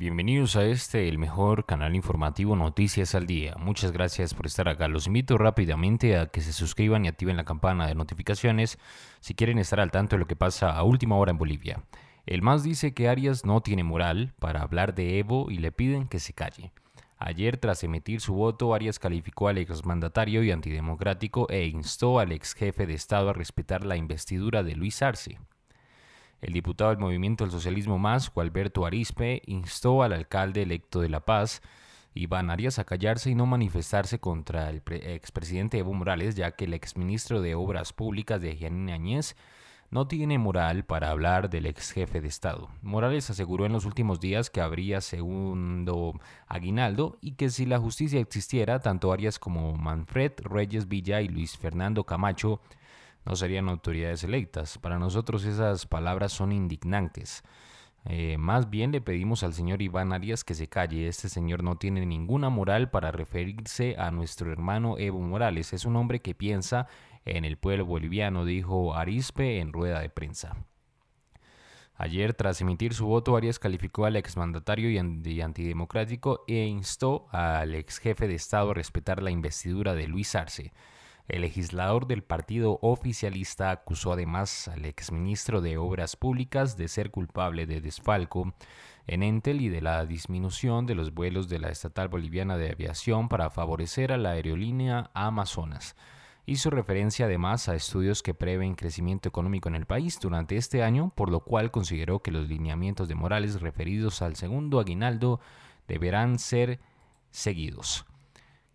Bienvenidos a este, el mejor canal informativo Noticias al Día. Muchas gracias por estar acá. Los invito rápidamente a que se suscriban y activen la campana de notificaciones si quieren estar al tanto de lo que pasa a última hora en Bolivia. El MAS dice que Arias no tiene moral para hablar de Evo y le piden que se calle. Ayer, tras emitir su voto, Arias calificó al exmandatario y antidemocrático e instó al ex jefe de Estado a respetar la investidura de Luis Arce. El diputado del Movimiento del Socialismo Más, Alberto Arispe, instó al alcalde electo de La Paz, Iván Arias, a callarse y no manifestarse contra el expresidente Evo Morales, ya que el exministro de Obras Públicas de Gianina Añez no tiene moral para hablar del ex jefe de Estado. Morales aseguró en los últimos días que habría segundo aguinaldo y que si la justicia existiera, tanto Arias como Manfred Reyes Villa y Luis Fernando Camacho no serían autoridades electas. Para nosotros esas palabras son indignantes. Eh, más bien le pedimos al señor Iván Arias que se calle. Este señor no tiene ninguna moral para referirse a nuestro hermano Evo Morales. Es un hombre que piensa en el pueblo boliviano, dijo Arispe en rueda de prensa. Ayer, tras emitir su voto, Arias calificó al exmandatario y antidemocrático e instó al ex jefe de Estado a respetar la investidura de Luis Arce. El legislador del partido oficialista acusó además al exministro de Obras Públicas de ser culpable de desfalco en Entel y de la disminución de los vuelos de la Estatal Boliviana de Aviación para favorecer a la aerolínea Amazonas. Hizo referencia además a estudios que prevén crecimiento económico en el país durante este año, por lo cual consideró que los lineamientos de Morales referidos al segundo aguinaldo deberán ser seguidos.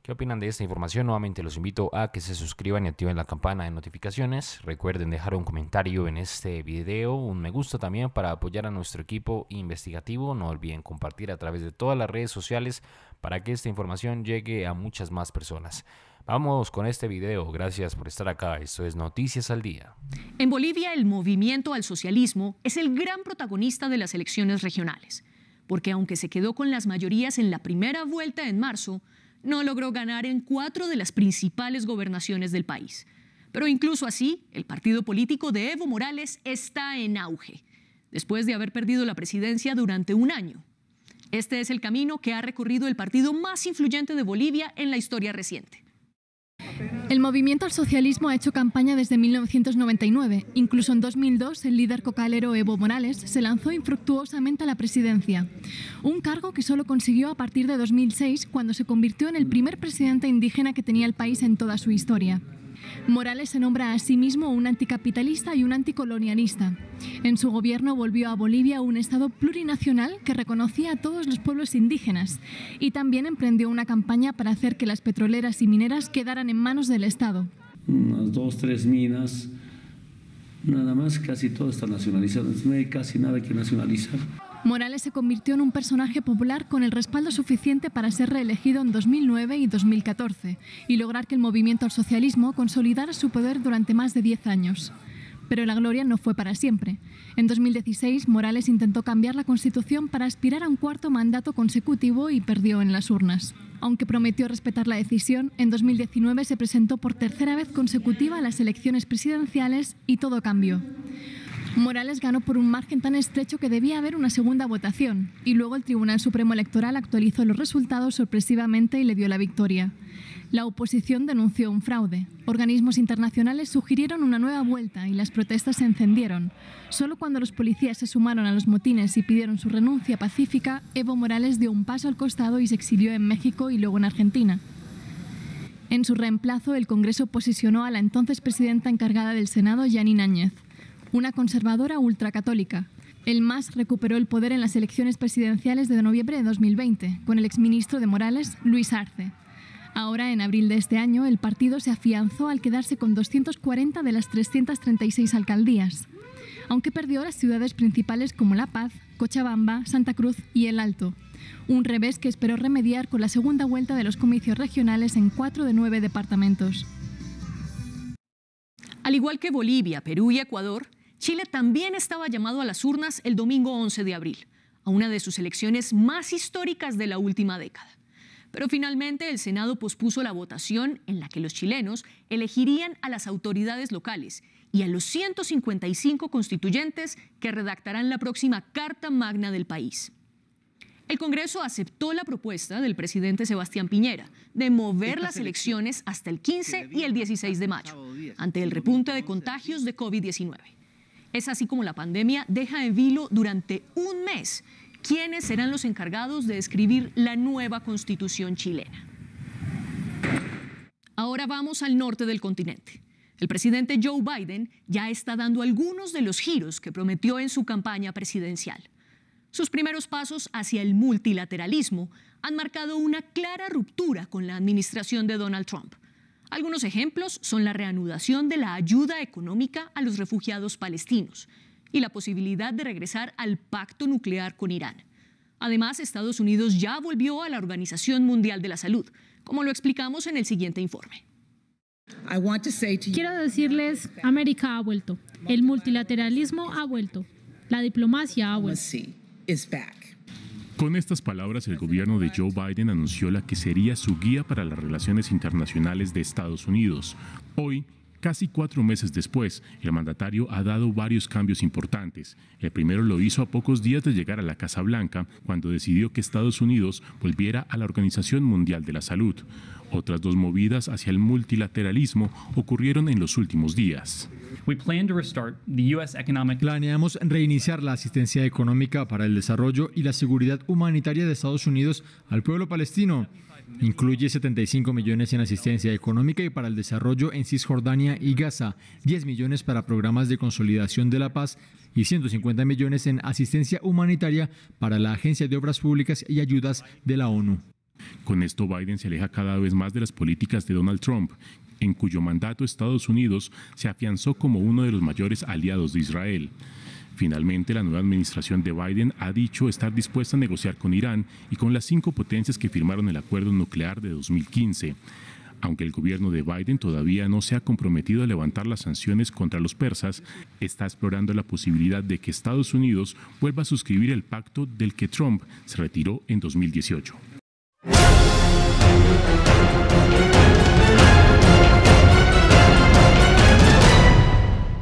¿Qué opinan de esta información? Nuevamente los invito a que se suscriban y activen la campana de notificaciones. Recuerden dejar un comentario en este video, un me gusta también para apoyar a nuestro equipo investigativo. No olviden compartir a través de todas las redes sociales para que esta información llegue a muchas más personas. Vamos con este video, gracias por estar acá, esto es Noticias al Día. En Bolivia el movimiento al socialismo es el gran protagonista de las elecciones regionales, porque aunque se quedó con las mayorías en la primera vuelta en marzo, no logró ganar en cuatro de las principales gobernaciones del país. Pero incluso así, el partido político de Evo Morales está en auge, después de haber perdido la presidencia durante un año. Este es el camino que ha recorrido el partido más influyente de Bolivia en la historia reciente. El movimiento al socialismo ha hecho campaña desde 1999. Incluso en 2002, el líder cocalero Evo Morales se lanzó infructuosamente a la presidencia. Un cargo que solo consiguió a partir de 2006, cuando se convirtió en el primer presidente indígena que tenía el país en toda su historia. Morales se nombra a sí mismo un anticapitalista y un anticolonialista. En su gobierno volvió a Bolivia un Estado plurinacional que reconocía a todos los pueblos indígenas y también emprendió una campaña para hacer que las petroleras y mineras quedaran en manos del Estado. Unas dos, tres minas, nada más, casi todo está nacionalizado, no hay casi nada que nacionalizar. Morales se convirtió en un personaje popular con el respaldo suficiente para ser reelegido en 2009 y 2014 y lograr que el movimiento al socialismo consolidara su poder durante más de 10 años. Pero la gloria no fue para siempre. En 2016, Morales intentó cambiar la Constitución para aspirar a un cuarto mandato consecutivo y perdió en las urnas. Aunque prometió respetar la decisión, en 2019 se presentó por tercera vez consecutiva a las elecciones presidenciales y todo cambió. Morales ganó por un margen tan estrecho que debía haber una segunda votación, y luego el Tribunal Supremo Electoral actualizó los resultados sorpresivamente y le dio la victoria. La oposición denunció un fraude. Organismos internacionales sugirieron una nueva vuelta y las protestas se encendieron. Solo cuando los policías se sumaron a los motines y pidieron su renuncia pacífica, Evo Morales dio un paso al costado y se exilió en México y luego en Argentina. En su reemplazo, el Congreso posicionó a la entonces presidenta encargada del Senado, Janine Áñez una conservadora ultracatólica. El MAS recuperó el poder en las elecciones presidenciales de noviembre de 2020, con el exministro de Morales, Luis Arce. Ahora, en abril de este año, el partido se afianzó al quedarse con 240 de las 336 alcaldías, aunque perdió las ciudades principales como La Paz, Cochabamba, Santa Cruz y El Alto. Un revés que esperó remediar con la segunda vuelta de los comicios regionales en cuatro de nueve departamentos. Al igual que Bolivia, Perú y Ecuador, Chile también estaba llamado a las urnas el domingo 11 de abril, a una de sus elecciones más históricas de la última década. Pero finalmente el Senado pospuso la votación en la que los chilenos elegirían a las autoridades locales y a los 155 constituyentes que redactarán la próxima Carta Magna del país. El Congreso aceptó la propuesta del presidente Sebastián Piñera de mover las elecciones hasta el 15 y el 16 de mayo, ante el repunte de contagios de COVID-19. Es así como la pandemia deja en vilo durante un mes quiénes serán los encargados de escribir la nueva constitución chilena. Ahora vamos al norte del continente. El presidente Joe Biden ya está dando algunos de los giros que prometió en su campaña presidencial. Sus primeros pasos hacia el multilateralismo han marcado una clara ruptura con la administración de Donald Trump. Algunos ejemplos son la reanudación de la ayuda económica a los refugiados palestinos y la posibilidad de regresar al pacto nuclear con Irán. Además, Estados Unidos ya volvió a la Organización Mundial de la Salud, como lo explicamos en el siguiente informe. Quiero decirles, América ha vuelto, el multilateralismo ha vuelto, la diplomacia ha vuelto. Con estas palabras, el gobierno de Joe Biden anunció la que sería su guía para las relaciones internacionales de Estados Unidos. Hoy, Casi cuatro meses después, el mandatario ha dado varios cambios importantes. El primero lo hizo a pocos días de llegar a la Casa Blanca, cuando decidió que Estados Unidos volviera a la Organización Mundial de la Salud. Otras dos movidas hacia el multilateralismo ocurrieron en los últimos días. Planeamos reiniciar la asistencia económica para el desarrollo y la seguridad humanitaria de Estados Unidos al pueblo palestino. Incluye 75 millones en asistencia económica y para el desarrollo en Cisjordania y Gaza, 10 millones para programas de consolidación de la paz y 150 millones en asistencia humanitaria para la Agencia de Obras Públicas y Ayudas de la ONU. Con esto Biden se aleja cada vez más de las políticas de Donald Trump, en cuyo mandato Estados Unidos se afianzó como uno de los mayores aliados de Israel. Finalmente, la nueva administración de Biden ha dicho estar dispuesta a negociar con Irán y con las cinco potencias que firmaron el acuerdo nuclear de 2015. Aunque el gobierno de Biden todavía no se ha comprometido a levantar las sanciones contra los persas, está explorando la posibilidad de que Estados Unidos vuelva a suscribir el pacto del que Trump se retiró en 2018.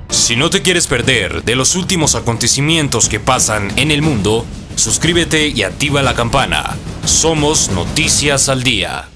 Si no te quieres perder de los últimos acontecimientos que pasan en el mundo, suscríbete y activa la campana. Somos Noticias al Día.